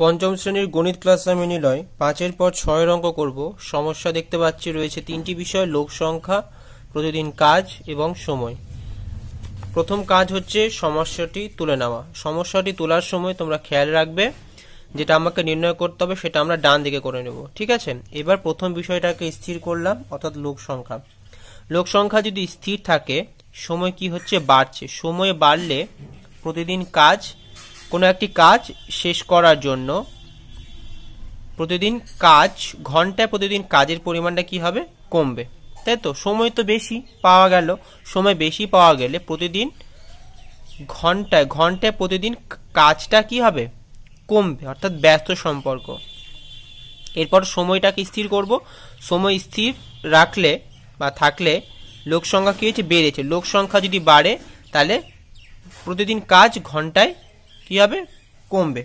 পঞ্চম শ্রেণীর গণিত ক্লাস আমি নিলয় পাঁচের পর ছয়ের অঙ্ক করব সমস্যা দেখতে পাচ্ছি রয়েছে তিনটি বিষয় লোক সংখ্যা প্রতিদিন কাজ এবং সময় প্রথম কাজ হচ্ছে সমস্যাটি তুলে নেওয়া সমস্যাটি তোলার সময় তোমরা খেয়াল রাখবে যেটা আমাকে নির্ণয় করতে হবে সেটা আমরা ডান দিকে করে নেব ঠিক আছে এবার প্রথম বিষয়টাকে স্থির করলাম অর্থাৎ লোক সংখ্যা লোক সংখ্যা যদি স্থির থাকে সময় কি হচ্ছে বাড়ছে সময় বাড়লে প্রতিদিন কাজ কোনো একটি কাজ শেষ করার জন্য প্রতিদিন কাজ ঘন্টায় প্রতিদিন কাজের পরিমাণটা কি হবে কমবে তাই তো সময় তো বেশি পাওয়া গেল সময় বেশি পাওয়া গেলে প্রতিদিন ঘন্টায় ঘন্টায় প্রতিদিন কাজটা কি হবে কমবে অর্থাৎ ব্যস্ত সম্পর্ক এরপর সময়টাকে স্থির করব সময় স্থির রাখলে বা থাকলে লোক সংখ্যা কী হয়েছে বেড়েছে লোক সংখ্যা যদি বাড়ে তাহলে প্রতিদিন কাজ ঘন্টায় কি হবে কমবে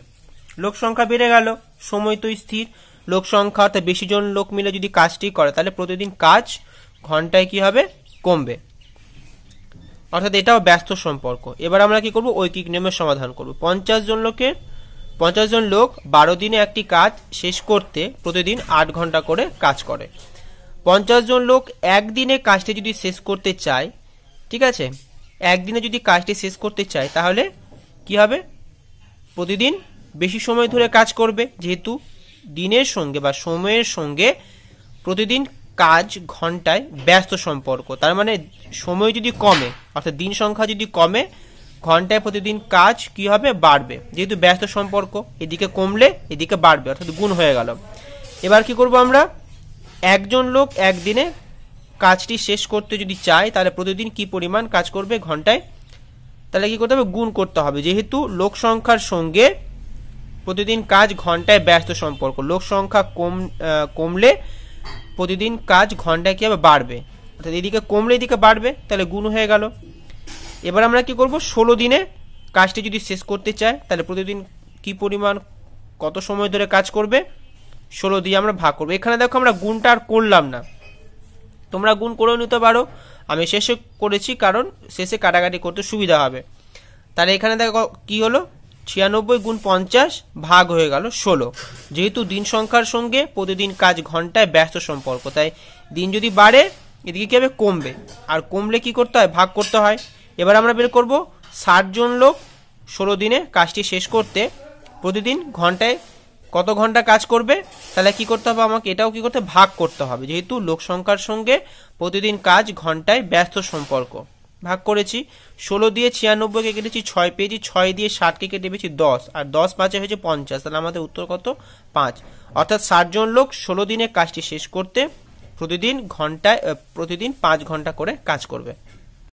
লোক সংখ্যা বেড়ে গেল সময় তো স্থির লোক সংখ্যা অর্থাৎ বেশি জন লোক মিলে যদি কাজটি করে তাহলে প্রতিদিন কাজ ঘন্টায় কি হবে কমবে অর্থাৎ এটাও ব্যস্ত সম্পর্ক এবার আমরা কি করব ঐকিক নিয়মের সমাধান করব পঞ্চাশ জন লোকের পঞ্চাশ জন লোক বারো দিনে একটি কাজ শেষ করতে প্রতিদিন আট ঘন্টা করে কাজ করে পঞ্চাশ জন লোক একদিনে কাজটি যদি শেষ করতে চায় ঠিক আছে একদিনে যদি কাজটি শেষ করতে চায় তাহলে কি হবে প্রতিদিন বেশি সময় ধরে কাজ করবে যেহেতু দিনের সঙ্গে বা সময়ের সঙ্গে প্রতিদিন কাজ ঘন্টায় ব্যস্ত সম্পর্ক তার মানে সময় যদি কমে অর্থাৎ দিন সংখ্যা যদি কমে ঘন্টায় প্রতিদিন কাজ কি হবে বাড়বে যেহেতু ব্যস্ত সম্পর্ক এদিকে কমলে এদিকে বাড়বে অর্থাৎ গুণ হয়ে গেল এবার কি করব আমরা একজন লোক একদিনে কাজটি শেষ করতে যদি চায় তাহলে প্রতিদিন কি পরিমাণ কাজ করবে ঘন্টায় তাহলে কি করতে হবে গুণ করতে হবে যেহেতু লোক সংখ্যার সঙ্গে প্রতিদিন কাজ ঘন্টায় ব্যস্ত সম্পর্ক লোক সংখ্যা কম কমলে প্রতিদিন কাজ ঘন্টায় কি হবে বাড়বে অর্থাৎ এদিকে কমলে এদিকে বাড়বে তাহলে গুণ হয়ে গেল এবার আমরা কি করব ষোলো দিনে কাজটি যদি শেষ করতে চাই তাহলে প্রতিদিন কি পরিমাণ কত সময় ধরে কাজ করবে ষোলো দিয়ে আমরা ভাগ করবো এখানে দেখো আমরা গুণটা আর করলাম না তোমরা গুণ করেও নিতে পারো আমি শেষে করেছি কারণ শেষে কাটাকাটি করতে সুবিধা হবে তাহলে এখানে দেখো কি হলো ছিয়ানব্বই গুণ পঞ্চাশ ভাগ হয়ে গেল ষোলো যেহেতু দিন সংখ্যার সঙ্গে প্রতিদিন কাজ ঘন্টায় ব্যস্ত সম্পর্ক তাই দিন যদি বাড়ে এদিকে কী হবে কমবে আর কমলে কি করতে হয় ভাগ করতে হয় এবার আমরা বের করব জন লোক ষোলো দিনে কাজটি শেষ করতে প্রতিদিন ঘন্টায় কত ঘন্টা কাজ করবে তাহলে কি করতে হবে আমাকে এটাও কি করতে ভাগ করতে হবে যেহেতু লোক সংখ্যার সঙ্গে প্রতিদিন কাজ ঘন্টায় ব্যস্ত সম্পর্ক ভাগ করেছি ষোলো দিয়ে ছিয়ানব্বইকে কেটেছি ছয় পেয়েছি ছয় দিয়ে ষাটকে কেটে পেয়েছি দশ আর দশ পাঁচে হয়েছে পঞ্চাশ তাহলে আমাদের উত্তর কত পাঁচ অর্থাৎ ষাটজন লোক ষোলো দিনে কাজটি শেষ করতে প্রতিদিন ঘন্টায় প্রতিদিন পাঁচ ঘন্টা করে কাজ করবে